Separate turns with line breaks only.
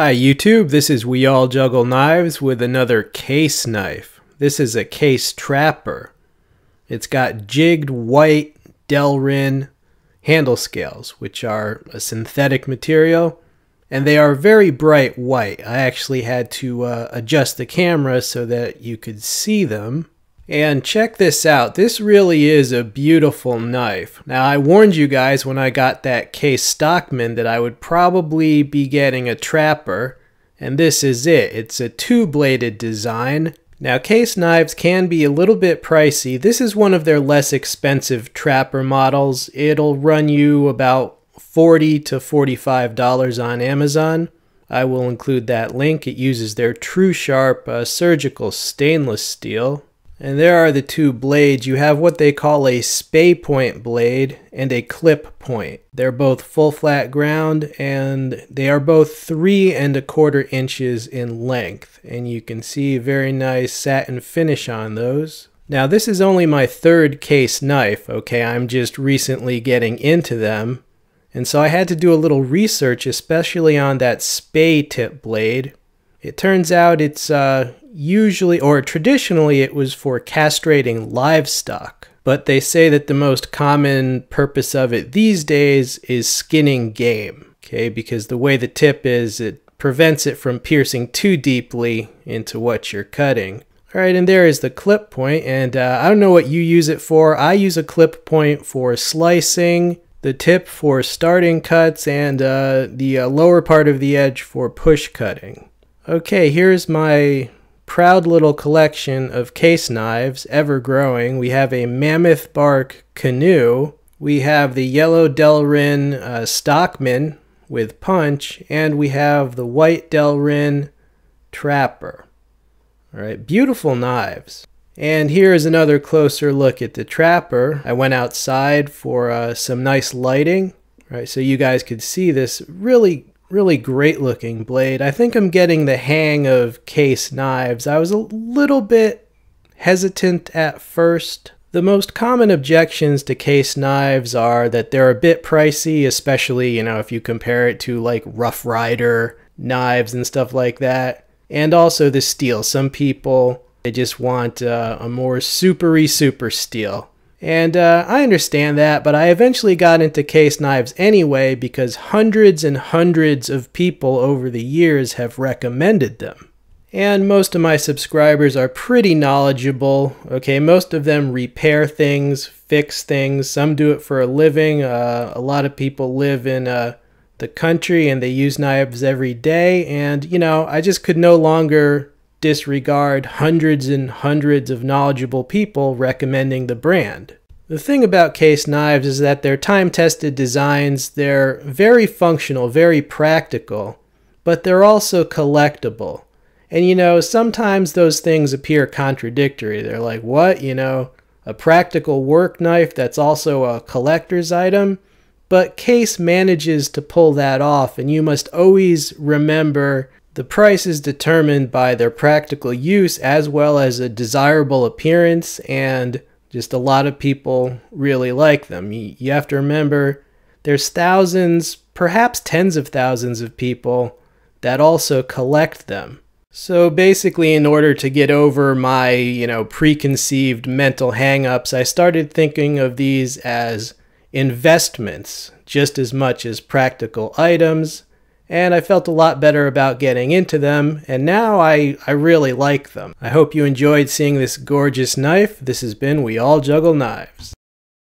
Hi YouTube, this is We All Juggle Knives with another case knife. This is a case trapper. It's got jigged white Delrin handle scales, which are a synthetic material, and they are very bright white. I actually had to uh, adjust the camera so that you could see them. And check this out, this really is a beautiful knife. Now I warned you guys when I got that Case Stockman that I would probably be getting a trapper, and this is it. It's a two-bladed design. Now case knives can be a little bit pricey. This is one of their less expensive trapper models. It'll run you about 40 to $45 on Amazon. I will include that link. It uses their True Sharp uh, surgical stainless steel, and there are the two blades. You have what they call a spay point blade and a clip point. They're both full flat ground and they are both three and a quarter inches in length. And you can see very nice satin finish on those. Now this is only my third case knife, okay? I'm just recently getting into them. And so I had to do a little research, especially on that spay tip blade. It turns out it's uh, usually or traditionally it was for castrating livestock, but they say that the most common purpose of it these days is skinning game, okay? Because the way the tip is, it prevents it from piercing too deeply into what you're cutting. All right, and there is the clip point, and uh, I don't know what you use it for. I use a clip point for slicing, the tip for starting cuts, and uh, the uh, lower part of the edge for push cutting. Okay, here's my proud little collection of case knives, ever growing. We have a mammoth bark canoe. We have the yellow Delrin uh, Stockman with punch, and we have the white Delrin Trapper. All right, beautiful knives. And here is another closer look at the Trapper. I went outside for uh, some nice lighting, right, So you guys could see this really really great looking blade. I think I'm getting the hang of case knives. I was a little bit hesitant at first. The most common objections to case knives are that they're a bit pricey, especially, you know, if you compare it to like Rough Rider knives and stuff like that. And also the steel. Some people, they just want uh, a more supery super steel. And uh, I understand that, but I eventually got into case knives anyway because hundreds and hundreds of people over the years have recommended them. And most of my subscribers are pretty knowledgeable. Okay, most of them repair things, fix things, some do it for a living. Uh, a lot of people live in uh, the country and they use knives every day. And, you know, I just could no longer disregard hundreds and hundreds of knowledgeable people recommending the brand. The thing about case knives is that they're time-tested designs, they're very functional, very practical, but they're also collectible. And you know, sometimes those things appear contradictory. They're like, what? You know, a practical work knife that's also a collector's item? But Case manages to pull that off, and you must always remember the price is determined by their practical use as well as a desirable appearance and just a lot of people really like them. You have to remember there's thousands, perhaps tens of thousands of people that also collect them. So basically in order to get over my, you know, preconceived mental hangups, I started thinking of these as investments just as much as practical items and I felt a lot better about getting into them, and now I, I really like them. I hope you enjoyed seeing this gorgeous knife. This has been We All Juggle Knives.